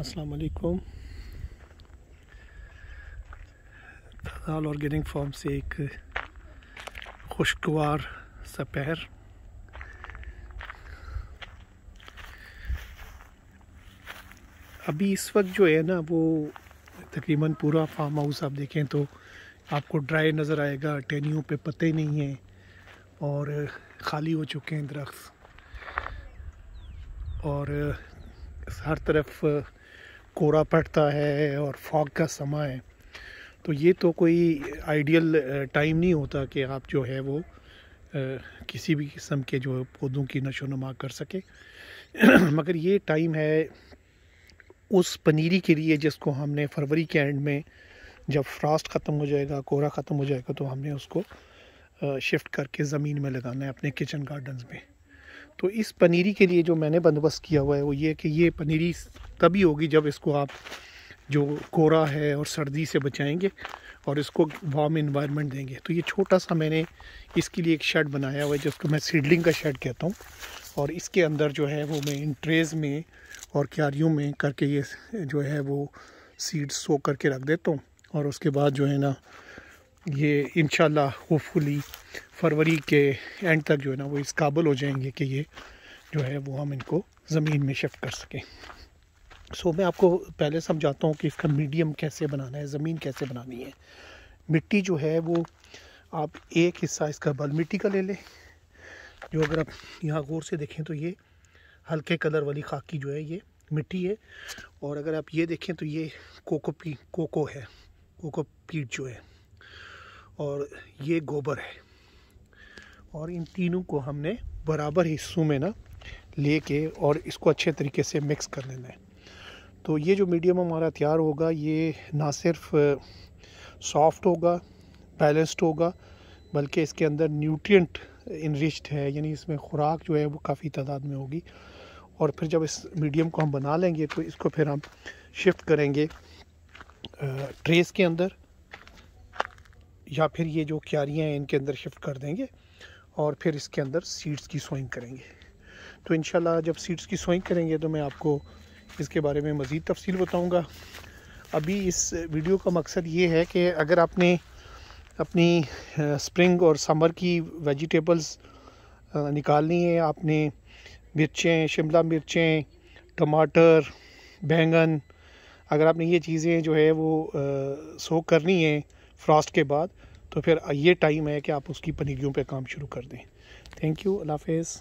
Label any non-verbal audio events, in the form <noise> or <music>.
Assalamu alaikum. All are getting from से एक खुशगवार सपहर अभी इस वक्त जो है ना वो तकरीबन पूरा फार्म हाउस आप देखें तो आपको ड्राई नज़र आएगा टहनियों पे पत्ते नहीं हैं और खाली हो चुके हैं दरख्त और हर तरफ कोरा पड़ता है और फॉग का समय है तो ये तो कोई आइडियल टाइम नहीं होता कि आप जो है वो किसी भी किस्म के जो पौधों की नशो नुमा कर सके <clears throat> मगर ये टाइम है उस पनीरी के लिए जिसको हमने फरवरी के एंड में जब फ्रास्ट ख़त्म हो जाएगा कोहरा ख़त्म हो जाएगा तो हमने उसको शिफ्ट करके ज़मीन में लगाना है अपने किचन गार्डन में तो इस पनीरी के लिए जो मैंने बंदोबस्त किया हुआ है वो ये कि ये पनीरी तभी होगी जब इसको आप जो कोरा है और सर्दी से बचाएंगे और इसको वार्म इन्वायरमेंट देंगे तो ये छोटा सा मैंने इसके लिए एक शेड बनाया हुआ है जिसको मैं सीडलिंग का शेड कहता हूँ और इसके अंदर जो है वो मैं इन ट्रेज़ में और क्यारियों में करके ये जो है वो सीड्स सो करके रख देता हूँ और उसके बाद जो है ना ये इन होपफुली फरवरी के एंड तक जो है ना वो इस काबुल हो जाएंगे कि ये जो है वो हम इनको ज़मीन में शिफ्ट कर सकें सो so, मैं आपको पहले समझाता हूँ कि इसका मीडियम कैसे बनाना है ज़मीन कैसे बनानी है मिट्टी जो है वो आप एक हिस्सा इसका बल मिट्टी का ले लें जो अगर आप यहाँ गौर से देखें तो ये हल्के कलर वाली खाकी जो है ये मिट्टी है और अगर आप ये देखें तो ये कोको पी कोको है कोको पीट जो है और ये गोबर है और इन तीनों को हमने बराबर हिस्सों में ना लेके और इसको अच्छे तरीके से मिक्स कर लेना है तो ये जो मीडियम हमारा तैयार होगा ये ना सिर्फ सॉफ्ट होगा बैलेंस्ड होगा बल्कि इसके अंदर न्यूट्रिएंट इनरिच्ड है यानी इसमें खुराक जो है वो काफ़ी तादाद में होगी और फिर जब इस मीडियम को हम बना लेंगे तो इसको फिर हम शिफ्ट करेंगे ट्रेस के अंदर या फिर ये जो क्यारियाँ हैं इनके अंदर शिफ्ट कर देंगे और फिर इसके अंदर सीड्स की सोइंग करेंगे तो इन जब सीड्स की सोइंग करेंगे तो मैं आपको इसके बारे में मज़ीद तफसील बताऊँगा अभी इस वीडियो का मकसद ये है कि अगर आपने अपनी स्प्रिंग और समर की वेजिटेबल्स निकालनी है आपने मिर्चें शिमला मिर्चें टमाटर बैंगन अगर आपने ये चीज़ें जो है वो सो करनी है फ्रॉस्ट के बाद तो फिर ये टाइम है कि आप उसकी पनीरियों पे काम शुरू कर दें थैंक यू अल्लाह हाफिज़